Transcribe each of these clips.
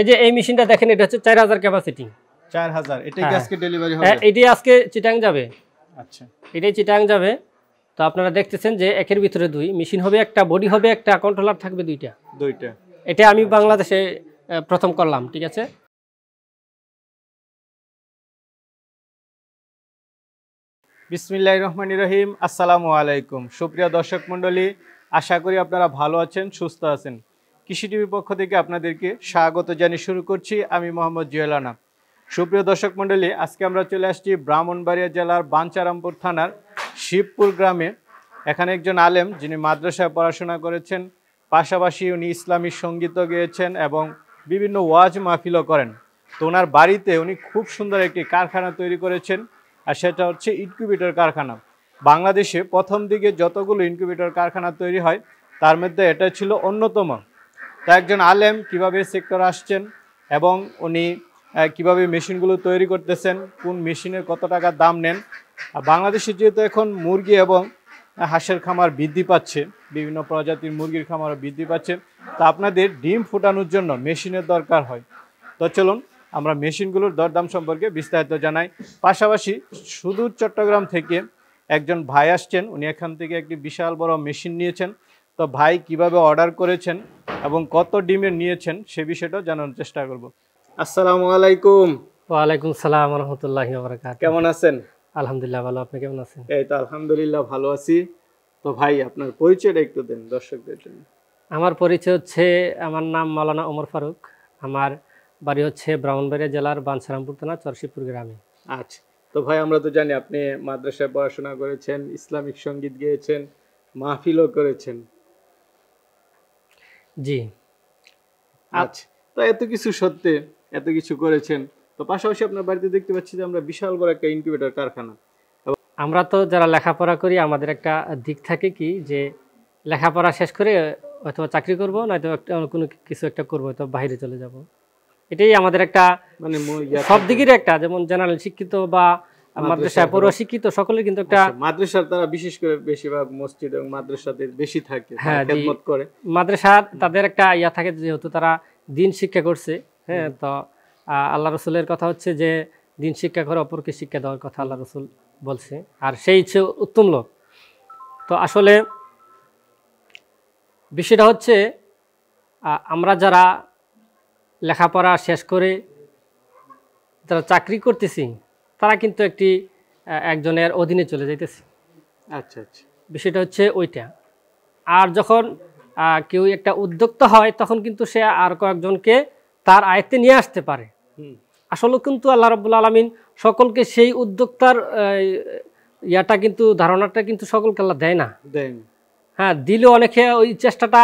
এই যে এই মেশিনটা দেখেন এটা হচ্ছে চার হাজার ক্যাপাসিটি চার হাজার এটাই হ্যাঁ। আজকে ডেলিভারি হবে হ্যাঁ, এটি আজকে চিটাং যাবে আচ্ছা এটাই চিটাং যাবে তো আপনারা দেখতেছেন যে একের ভিতরে দুই মেশিন হবে একটা বডি হবে একটা কন্ট্রোলার থাকবে দুইটা দুইটা এটা আমি বাংলাদেশে প্রথম করলাম ঠিক আছে বিসমিল্লাহ রহমান রহিম আসসালামু আলাইকুম সুপ্রিয় দর্শক মণ্ডলী আশা করি আপনারা ভালো আছেন সুস্থ আছেন কৃষি টিভির পক্ষ থেকে আপনাদেরকে স্বাগত জানিয়ে শুরু করছি আমি মোহাম্মদ জুয়েলানা সুপ্রিয় দর্শক মন্ডলী আজকে আমরা চলে আসছি ব্রাহ্মণবাড়িয়া জেলার বাঞ্চারামপুর থানার শিবপুর গ্রামে এখানে একজন আলেম যিনি মাদ্রাসায় পড়াশোনা করেছেন পাশাপাশি উনি ইসলামী সঙ্গীতও গেয়েছেন এবং বিভিন্ন ওয়াজ মাহফিলও করেন তো ওনার বাড়িতে উনি খুব সুন্দর একটি কারখানা তৈরি করেছেন আর সেটা হচ্ছে ইনকিউবেটর কারখানা বাংলাদেশে প্রথম দিকে যতগুলো ইনকিউবেটর কারখানা তৈরি হয় তার মধ্যে এটা ছিল অন্যতম তা একজন আলেম কিভাবে সেক্টর আসছেন এবং উনি কিভাবে মেশিনগুলো তৈরি করতেছেন কোন মেশিনের কত টাকা দাম নেন বাংলাদেশে যেহেতু এখন মুরগি এবং হাঁসের খামার বৃদ্ধি পাচ্ছে বিভিন্ন প্রজাতির মুরগির খামার বৃদ্ধি পাচ্ছে তা আপনাদের ডিম ফোটানোর জন্য মেশিনের দরকার হয় তো চলুন আমরা মেশিনগুলোর দরদাম সম্পর্কে বিস্তারিত জানাই পাশাপাশি সুদূর চট্টগ্রাম থেকে একজন ভাই আসছেন উনি এখান থেকে একটি বিশাল বড় মেশিন নিয়েছেন তো ভাই কিভাবে অর্ডার করেছেন এবং কত ডিমের নিয়েছেন সে বিষয়টা জানানোর চেষ্টা করব আসসালামু আলাইকুম ওয়ালাইকুম সালাম রহমতুল্লাহ কেমন আছেন আলহামদুলিল্লাহ ভালো আপনি কেমন আছেন এই তো আলহামদুলিল্লাহ ভালো আছি তো ভাই আপনার পরিচয়টা একটু দেন দর্শকদের জন্য আমার পরিচয় হচ্ছে আমার নাম মালানা ওমর ফারুক আমার বাড়ি হচ্ছে ব্রাহ্মণবাড়িয়া জেলার বানসারামপুর থানা চরশিবপুর গ্রামে আচ্ছা তো ভাই আমরা তো জানি আপনি মাদ্রাসায় পড়াশোনা করেছেন ইসলামিক সঙ্গীত গেয়েছেন মাহফিলও করেছেন জি আচ্ছা তো এত কিছু সত্যি এত কিছু করেছেন তো পাশাপাশি আপনার বাড়িতে দেখতে পাচ্ছি যে আমরা বিশাল বড় একটা ইনকিউবেটর কারখানা আমরা তো যারা লেখাপড়া করি আমাদের একটা দিক থাকে কি যে লেখাপড়া শেষ করে অথবা চাকরি করব নয়তো একটা কোনো কিছু একটা করবো তো বাইরে চলে যাব এটাই আমাদের একটা মানে সব দিকের একটা যেমন জেনারেল শিক্ষিত বা মাদ্রাসা কিন্তু একটা মাদ্রাসার তারা বিশেষ করে বেশিরভাগ মসজিদ এবং বেশি থাকে হ্যাঁ, করে মাদ্রাসা তাদের একটা ইয়া থাকে যেহেতু তারা দিন শিক্ষা করছে হ্যাঁ তো আল্লাহ রসুলের কথা হচ্ছে যে দিন শিক্ষা করে অপরকে শিক্ষা দেওয়ার কথা আল্লাহ রসুল বলছে আর সেই ইচ্ছে উত্তম লোক তো আসলে বিষয়টা হচ্ছে আমরা যারা লেখাপড়া শেষ করে যারা চাকরি করতেছি তারা কিন্তু একটি একজনের অধীনে চলে যাইতেছে আচ্ছা আচ্ছা বিষয়টা হচ্ছে ওইটা আর যখন কেউ একটা উদ্যোক্তা হয় তখন কিন্তু সে আর কয়েকজনকে তার আয়ত্তে নিয়ে আসতে পারে আসলে কিন্তু আল্লাহ রবুল্লা আলমিন সকলকে সেই উদ্যোক্তার ইয়াটা কিন্তু ধারণাটা কিন্তু সকলকে আল্লাহ দেয় না হ্যাঁ দিলে অনেকে ওই চেষ্টাটা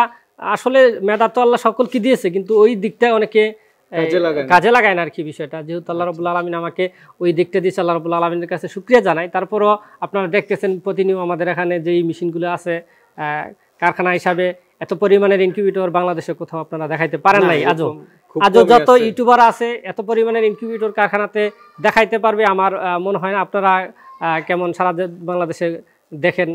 আসলে মেধা তো আল্লাহ সকলকে দিয়েছে কিন্তু ওই দিকটায় অনেকে কাজে লাগায় না আর কি বিষয়টা যেহেতু আল্লাহ রবুল্লা আচ্ছা। আলমিন আমাকে ওই দিকটা দিয়েছে আল্লাহ রবুল্লা আলমিনের কাছে সুক্রিয়া জানাই তারপরও আপনারা দেখতেছেন প্রতিনিয়ত আমাদের এখানে যেই মেশিনগুলো আছে কারখানা হিসাবে এত পরিমাণের ইনকিউবেটর বাংলাদেশে কোথাও আপনারা দেখাইতে পারেন নাই আজও আজও যত ইউটিউবার আছে এত পরিমাণের ইনকিউবেটর কারখানাতে দেখাইতে পারবে আমার মনে হয় না আপনারা কেমন সারা বাংলাদেশে দেখেন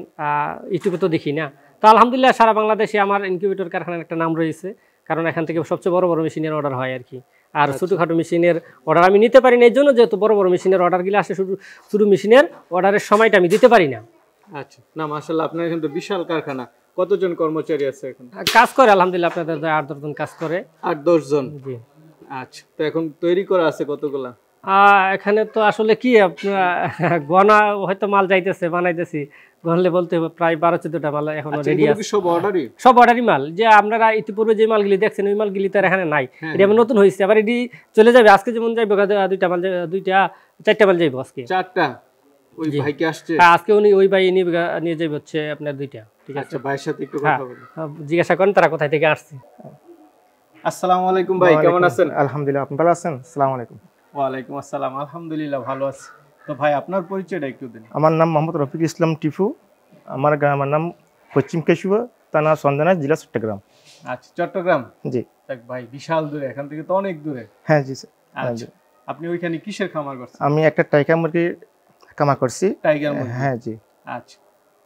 ইউটিউবে তো দেখি না তো আলহামদুলিল্লাহ সারা বাংলাদেশে আমার ইনকিউবেটর কারখানার একটা নাম রয়েছে কারণ এখান থেকে সবচেয়ে বড় বড় মেশিনের অর্ডার হয় আর কি আর ছোটোখাটো মেশিনের অর্ডার আমি নিতে পারি না এই জন্য যেহেতু বড় বড় মেশিনের অর্ডারগুলো আসে শুধু শুধু মেশিনের অর্ডারের সময়টা আমি দিতে পারি না আচ্ছা না মাসাল আপনার এখানে তো বিশাল কারখানা কতজন কর্মচারী আছে এখন কাজ করে আলহামদুলিল্লাহ আপনাদের আট দশজন কাজ করে আট দশজন জি আচ্ছা তো এখন তৈরি করা আছে কতগুলা এখানে তো আসলে কি গনা হয়তো মাল যাইতেছে বানাইতেছি বললে বলতে হবে প্রায় বারো চোদ্দটা মাল এখন রেডি আচ্ছা, আছে সব অর্ডারই সব অর্ডারই মাল যে আপনারা ইতিপূর্বে যে মালগুলি দেখছেন ওই মালগুলি তার এখানে নাই হ্যাঁ, এটা আমার হ্যাঁ। নতুন হয়েছে আবার এটি চলে যাবে আজকে যেমন যাইব দুইটা মাল দুইটা চারটা মাল যাইব আজকে চারটা ওই ভাই কি আসছে হ্যাঁ, আজকে উনি ওই ভাই নিয়ে নিয়ে হচ্ছে আপনার দুইটা ঠিক আছে আচ্ছা, ভাইয়ের সাথে একটু কথা জিজ্ঞাসা করেন তারা কোথায় থেকে আসছে আসসালামু আলাইকুম ভাই কেমন আছেন আলহামদুলিল্লাহ ভালো আছেন আসসালামু আলাইকুম ওয়া আলাইকুম আসসালাম আলহামদুলিল্লাহ ভালো আছি তো ভাই আপনার পরিচয়টা একটু দিন আমার নাম মোহাম্মদ রফিক ইসলাম টিফু আমার গ্রামের নাম পশ্চিম কেশুয়া থানা সন্দেনা জেলা চট্টগ্রাম আচ্ছা চট্টগ্রাম জি ভাই বিশাল দূরে এখান থেকে তো অনেক দূরে হ্যাঁ জি স্যার হ্যাঁ, আচ্ছা আপনি ওইখানে কিসের খামার করছেন আমি একটা টাইগার মুরগি খামার করছি টাইগার মুরগি হ্যাঁ জি আচ্ছা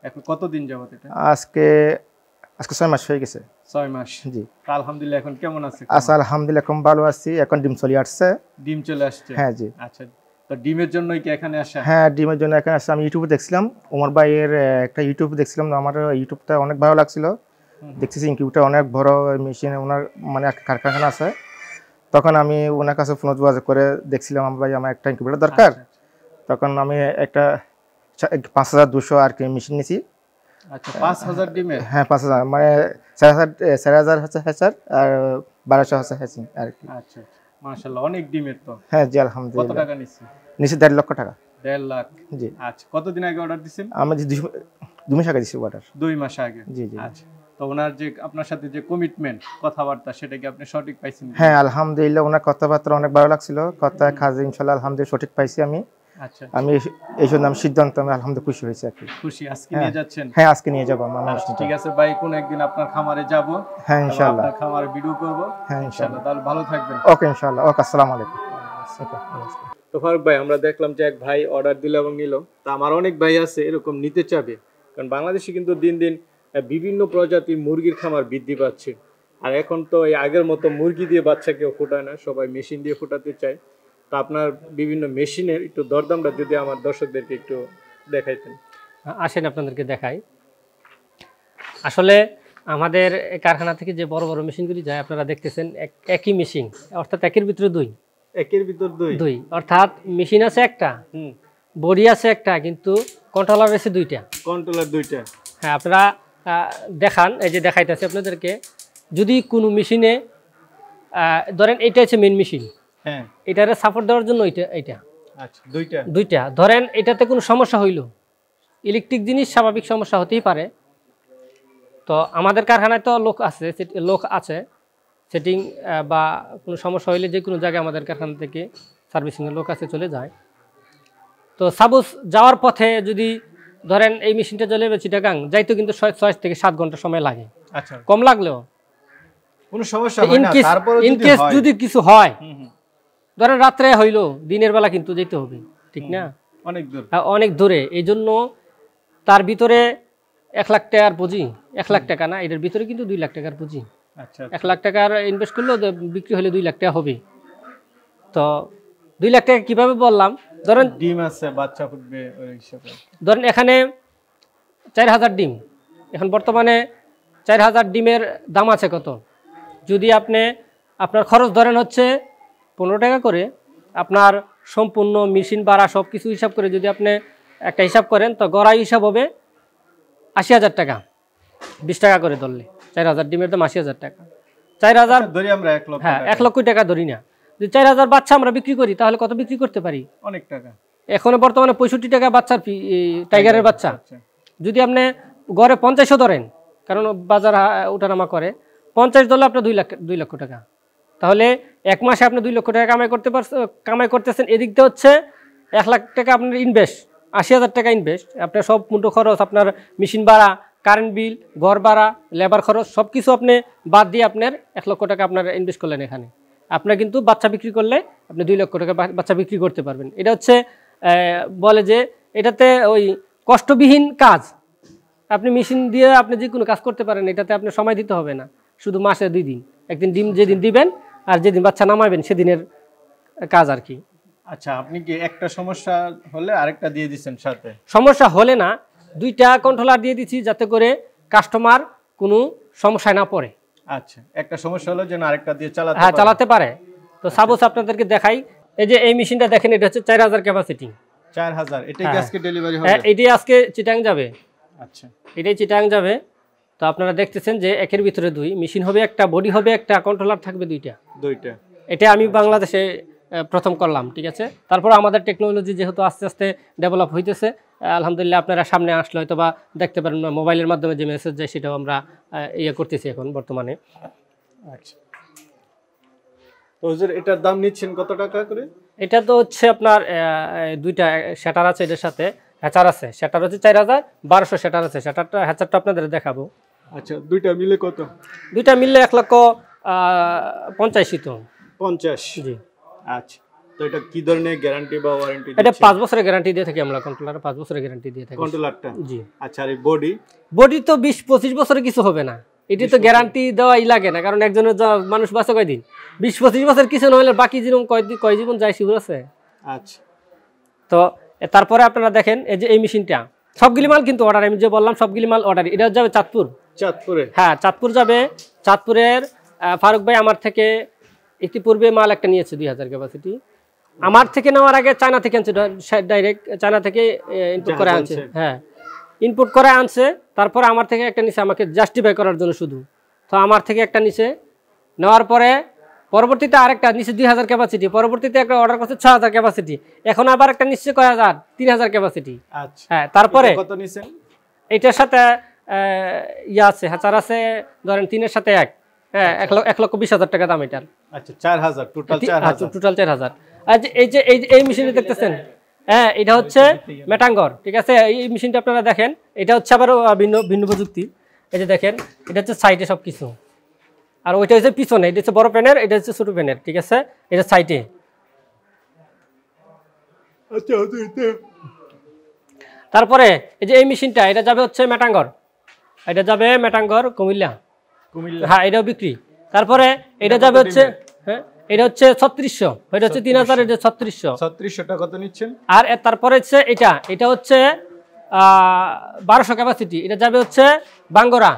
এখন কতদিন যাবত এটা আজকে আজকে ছয় মাস হয়ে গেছে ছয় মাস জি আলহামদুলিল্লাহ এখন কেমন আছে আচ্ছা আলহামদুলিল্লাহ এখন ভালো আছি এখন ডিম চলে আসছে ডিম চলে আসছে হ্যাঁ জি আচ্ছা ডিমের জন্যই কি এখানে আসা হ্যাঁ ডিমের জন্য এখানে আসা আমি ইউটিউবে দেখছিলাম ওমর ভাইয়ের একটা ইউটিউব দেখছিলাম আমার ইউটিউবটা অনেক ভালো লাগছিল দেখছি ইনকিউবটা অনেক বড় মেশিন ওনার মানে একটা কারখানা আছে তখন আমি ওনার কাছে ফোন যোগাযোগ করে দেখছিলাম আমার ভাই আমার একটা ইনকিউবেটার দরকার আচ্ছা, আচ্ছা। তখন আমি একটা পাঁচ হাজার দুশো আর কি মেশিন নিয়েছি আচ্ছা পাঁচ হাজার ডিমের হ্যাঁ পাঁচ হাজার মানে সাড়ে হাজার সাড়ে হাজার হচ্ছে হ্যাঁ স্যার আর বারোশো হচ্ছে হ্যাচিং আর কি আচ্ছা, আচ্ছা। মাশাআল্লাহ অনেক ডিমের তো হ্যাঁ জি আলহামদুলিল্লাহ কত টাকা নিছি নিছি 1.5 লক্ষ টাকা 1.5 লাখ জি আচ্ছা কতদিন আগে অর্ডার দিছেন আমি জি মাস আগে দিছি অর্ডার দুই মাস আগে জি জি আচ্ছা তো ওনার যে আপনার সাথে যে কমিটমেন্ট কথাবার্তা সেটা কি আপনি সঠিক পাইছেন হ্যাঁ আলহামদুলিল্লাহ ওনার কথাবার্তা অনেক ভালো লাগছিল কথা কাজে ইনশাআল্লাহ আলহামদুলিল্লাহ সঠিক পাইছি আমি আচ্ছা। আমি এই জন্য আমি সিদ্ধান্ত আমি আলহামদুলিল্লাহ খুশি হয়েছি আর কি খুশি আজকে হ্যাঁ। নিয়ে যাচ্ছেন হ্যাঁ আজকে নিয়ে যাব আমার আচ্ছা, ঠিক আছে ভাই কোন একদিন আপনার খামারে যাব হ্যাঁ ইনশাআল্লাহ আপনার খামারে ভিডিও করব হ্যাঁ ইনশাআল্লাহ তাহলে ভালো থাকবেন ওকে ইনশাআল্লাহ ওকে আসসালামু আলাইকুম আচ্ছা। তো ফারুক ভাই আমরা দেখলাম যে এক ভাই অর্ডার দিল এবং নিল তা আমার অনেক ভাই আছে এরকম নিতে চাবে কারণ বাংলাদেশে কিন্তু দিন দিন বিভিন্ন প্রজাতির মুরগির খামার বৃদ্ধি পাচ্ছে আর এখন তো এই আগের মতো মুরগি দিয়ে বাচ্চা কেউ ফোটায় না সবাই মেশিন দিয়ে ফোটাতে চায় তা আপনার বিভিন্ন মেশিনের একটু দরদামটা যদি আমার দর্শকদেরকে একটু দেখাইতেন আসেন আপনাদেরকে দেখাই আসলে আমাদের কারখানা থেকে যে বড় বড় মেশিনগুলি যায় আপনারা দেখতেছেন একই মেশিন অর্থাৎ একের ভিতরে দুই একের ভিতর দুই দুই অর্থাৎ মেশিন আছে একটা বডি আছে একটা কিন্তু কন্ট্রোলার আছে দুইটা কন্ট্রোলার দুইটা হ্যাঁ আপনারা দেখান এই যে দেখাইতেছে আপনাদেরকে যদি কোনো মেশিনে ধরেন এটা হচ্ছে মেন মেশিন হ্যাঁ। এটারে সাপোর্ট দেওয়ার জন্য এটা এটা আচ্ছা দুইটা দুইটা ধরেন এটাতে কোনো সমস্যা হইল ইলেকট্রিক জিনিস স্বাভাবিক সমস্যা হতেই পারে তো আমাদের কারখানায় তো লোক আছে লোক আছে সেটিং বা কোনো সমস্যা হইলে যে কোনো জায়গায় আমাদের কারখানা থেকে সার্ভিসিংয়ের লোক আছে চলে যায় তো সাপোজ যাওয়ার পথে যদি ধরেন এই মেশিনটা চলে যাবে চিটাগাং যাইতে কিন্তু ছয় থেকে সাত ঘন্টা সময় লাগে আচ্ছা কম লাগলেও কোনো সমস্যা ইনকেস যদি কিছু হয় ধরেন রাত্রে হইলো দিনের বেলা কিন্তু যেতে হবে ঠিক না অনেক দূর হ্যাঁ, অনেক দূরে এই জন্য তার ভিতরে এক লাখ টাকার পুঁজি এক লাখ টাকা না এটার ভিতরে কিন্তু দুই লাখ টাকার পুঁজি আচ্ছা, আচ্ছা। এক লাখ টাকার ইনভেস্ট করলেও বিক্রি হলে দুই লাখ টাকা হবে তো দুই লাখ টাকা কিভাবে বললাম ধরেন ডিম আছে বাচ্চা ফুটবে ধরেন এখানে চার হাজার ডিম এখন বর্তমানে চার হাজার ডিমের দাম আছে কত যদি আপনি আপনার খরচ ধরেন হচ্ছে পনেরো টাকা করে আপনার সম্পূর্ণ মেশিন ভাড়া সব কিছু হিসাব করে যদি আপনি একটা হিসাব করেন তো গড়াই হিসাব হবে আশি হাজার টাকা বিশ টাকা করে ধরলে চার হাজার ডিমের দাম আশি হাজার টাকা চার আচ্ছা, হাজার ধরি আমরা এক লক্ষ হ্যাঁ এক লক্ষ টাকা ধরি না যে চার হাজার বাচ্চা আমরা বিক্রি করি তাহলে কত বিক্রি করতে পারি অনেক টাকা এখনো বর্তমানে পঁয়ষট্টি টাকা বাচ্চার টাইগারের বাচ্চা যদি আপনি গড়ে পঞ্চাশও ধরেন কারণ বাজার ওঠানামা করে পঞ্চাশ ধরলে আপনার দুই লাখ দুই লক্ষ টাকা তাহলে এক মাসে আপনি দুই লক্ষ টাকা কামাই করতে পারছেন কামাই করতেছেন এদিক দিয়ে হচ্ছে এক লাখ টাকা আপনার ইনভেস্ট আশি হাজার টাকা ইনভেস্ট আপনার সব মুটো খরচ আপনার মেশিন ভাড়া কারেন্ট বিল ঘর ভাড়া লেবার খরচ সব কিছু আপনি বাদ দিয়ে আপনার এক লক্ষ টাকা আপনার ইনভেস্ট করলেন এখানে আপনার কিন্তু বাচ্চা বিক্রি করলে আপনি দুই লক্ষ টাকা বাচ্চা বিক্রি করতে পারবেন এটা হচ্ছে বলে যে এটাতে ওই কষ্টবিহীন কাজ আপনি মেশিন দিয়ে আপনি যে কোনো কাজ করতে পারেন এটাতে আপনি সময় দিতে হবে না শুধু মাসে দুই দিন একদিন ডিম যেদিন দিবেন আর যেদিন বাচ্চা নামাবেন সেদিনের কাজ আর কি আচ্ছা আপনি কি একটা সমস্যা হলে আরেকটা দিয়ে দিচ্ছেন সাথে সমস্যা হলে না দুইটা কন্ট্রোলার দিয়ে দিচ্ছি যাতে করে কাস্টমার কোনো সমস্যায় না পড়ে আচ্ছা একটা সমস্যা হলো যেন আরেকটা দিয়ে চালাতে হ্যাঁ চালাতে পারে তো সাপোজ আপনাদেরকে দেখাই এই যে এই মেশিনটা দেখেন এটা হচ্ছে চার হাজার ক্যাপাসিটি চার হাজার এটাই হ্যাঁ। আজকে ডেলিভারি হ্যাঁ, হবে এটাই আজকে চিটাং যাবে আচ্ছা এটাই চিটাং যাবে তো আপনারা দেখতেছেন যে একের ভিতরে দুই মেশিন হবে একটা বডি হবে একটা কন্ট্রোলার থাকবে দুইটা দুইটা এটা আমি বাংলাদেশে প্রথম করলাম ঠিক আছে তারপর আমাদের টেকনোলজি যেহেতু আস্তে আস্তে ডেভেলপ হইতেছে আলহামদুলিল্লাহ আপনারা সামনে আসলে হয়তো বা দেখতে পারেন মোবাইলের মাধ্যমে যে মেসেজ যায় সেটাও আমরা ইয়ে করতেছি এখন বর্তমানে আচ্ছা এটার দাম নিচ্ছেন কত টাকা করে এটা তো হচ্ছে আপনার দুইটা শ্যাটার আছে এটার সাথে হ্যাচার আছে সেটার হচ্ছে চার হাজার বারোশো শাটার আছে সেটারটা হ্যাচারটা আপনাদের দেখাবো আচ্ছা দুইটা মিলে কত দুইটা মিললে এক লক্ষ পঞ্চাশি তো পঞ্চাশ জি আচ্ছা কি ধরনের এটা বছরের গ্যারান্টি দিয়ে আমরা বছরের গ্যারান্টি দিয়ে বডি বডি আচ্ছা, তো কিছু হবে না এটি তো গ্যারান্টি দেওয়াই লাগে না কারণ একজনের মানুষ বাঁচে কয়দিন বিশ পঁচিশ বছর কিছু না হলে বাকি জীবন কয়দিন কয় জীবন যায় শিবুর আছে আচ্ছা তো তারপরে আপনারা দেখেন এই যে এই মেশিনটা সবগুলি মাল কিন্তু অর্ডার আমি যে বললাম সবগুলি মাল অর্ডার এটা যাবে চাঁদপুর চাঁদপুরে হ্যাঁ চাঁদপুর যাবে চাঁদপুরের ফারুক ভাই আমার থেকে ইতিপূর্বে মাল একটা নিয়েছে দুই হাজার ক্যাপাসিটি আমার থেকে নেওয়ার আগে চায়না থেকে আনছে ডাইরেক্ট চায়না থেকে ইনপুট হ্যাঁ, করে আনছে হ্যাঁ ইনপুট করে আনছে তারপরে আমার থেকে একটা নিছে আমাকে জাস্টিফাই করার জন্য শুধু তো আমার থেকে একটা নিছে নেওয়ার পরে পরবর্তীতে আরেকটা নিচ্ছে দুই হাজার ক্যাপাসিটি পরবর্তীতে একটা অর্ডার করছে ছ হাজার ক্যাপাসিটি এখন আবার একটা নিশ্চয় কয় হাজার তিন হাজার ক্যাপাসিটি আচ্ছা। হ্যাঁ তারপরে এটার সাথে ইয়ে আছে হ্যাচার আছে ধরেন তিনের সাথে এক হ্যাঁ আচ্ছা, এক লক্ষ এক লক্ষ বিশ হাজার টাকা দাম এটার আচ্ছা চার হাজার টোটাল আচ্ছা, চার হাজার আচ্ছা এই যে এই এই মেশিনটা দেখতেছেন হ্যাঁ এটা হচ্ছে মেটাঙ্গর ঠিক আছে এই মেশিনটা আপনারা দেখেন এটা হচ্ছে আবার ভিন্ন ভিন্ন প্রযুক্তি এই যে দেখেন এটা হচ্ছে সাইডে সব কিছু আর ওইটা হচ্ছে পিছনে এটা হচ্ছে বড় প্যানের এটা হচ্ছে ছোট প্যানের ঠিক আছে এটা সাইডে আচ্ছা, তারপরে এই যে এই মেশিনটা এটা যাবে হচ্ছে মেটাঙ্গর এটা যাবে মেটাঙ্গর কুমিল্লা কুমিল্লা হ্যাঁ এটাও বিক্রি তারপরে এটা যাবে হচ্ছে হ্যাঁ এটা হচ্ছে ছত্রিশশো এটা হচ্ছে তিন হাজার এটা ছত্রিশশো ছত্রিশশোটা কত নিচ্ছেন আর তারপরে হচ্ছে এটা এটা হচ্ছে আহ বারোশো ক্যাপাসিটি এটা যাবে হচ্ছে বাঙ্গরা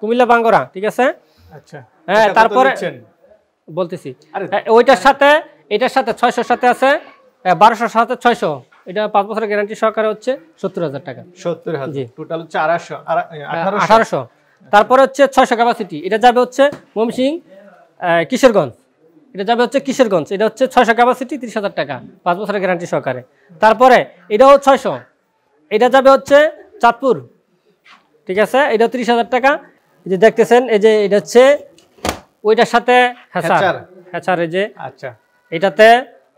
কুমিল্লা বাঙ্গরা ঠিক আছে আচ্ছা হ্যাঁ তারপরে বলতেছি হ্যাঁ, ওইটার সাথে এটার সাথে ছয়শোর সাথে আছে হ্যাঁ, বারোশোর সাথে ছয়শো এটা পাঁচ বছরের গ্যারান্টি সহকারে হচ্ছে সত্তর হাজার টাকা সত্তর হাজার টোটাল হচ্ছে আড়াইশো আঠারোশো তারপরে হচ্ছে ছয়শো ক্যাপাসিটি এটা যাবে হচ্ছে মমসিং কিশোরগঞ্জ এটা যাবে হচ্ছে কিশোরগঞ্জ এটা হচ্ছে ছয়শো ক্যাপাসিটি তিরিশ হাজার টাকা পাঁচ বছরের গ্যারান্টি সহকারে তারপরে এটাও ছয়শো এটা যাবে হচ্ছে চাঁদপুর ঠিক আছে এটা তিরিশ হাজার টাকা এই যে দেখতেছেন এই যে এটা হচ্ছে ওইটার সাথে হ্যাঁ স্যার হ্যাঁ স্যার এই যে আচ্ছা এটাতে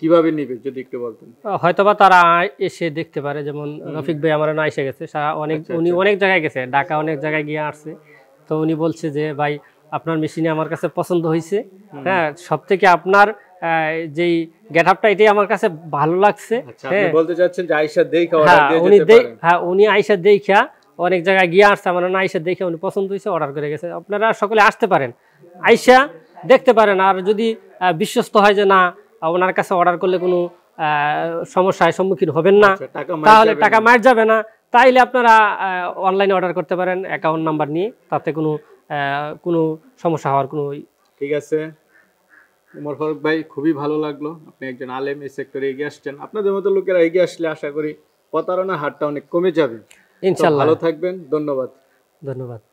কিভাবে নিবে যদি একটু বলতেন হয়তোবা তারা এসে দেখতে পারে যেমন রফিক ভাই আমার না এসে গেছে অনেক আচ্ছা, উনি আচ্ছা। অনেক জায়গায় গেছে ঢাকা অনেক জায়গায় গিয়ে আসছে তো উনি বলছে যে ভাই আপনার মেশিনে আমার কাছে পছন্দ হয়েছে হ্যাঁ সব থেকে আপনার যেই গেট আপটা এটাই আমার কাছে ভালো লাগছে আচ্ছা, হ্যাঁ। হ্যাঁ, উনি হ্যাঁ, আইসা দেখা অনেক জায়গায় গিয়ে আসছে আমার না আইসা দেখে উনি পছন্দ হয়েছে অর্ডার করে গেছে আপনারা সকলে আসতে পারেন আইসা দেখতে পারেন আর যদি বিশ্বস্ত হয় যে না ওনার কাছে অর্ডার করলে কোনো সমস্যায় সম্মুখীন হবেন না আচ্ছা, তাহলে টাকা মার যাবে না তাইলে আপনারা অনলাইনে অর্ডার করতে পারেন অ্যাকাউন্ট নাম্বার নিয়ে তাতে কোনো কোনো সমস্যা হওয়ার কোনো ঠিক আছে উমর ফারুক ভাই খুবই ভালো লাগলো আপনি একজন আলেম এই সেক্টরে এগিয়ে আসছেন আপনাদের মতো লোকেরা এগিয়ে আসলে আশা করি প্রতারণার হারটা অনেক কমে যাবে ইনশাল্লাহ ভালো থাকবেন ধন্যবাদ ধন্যবাদ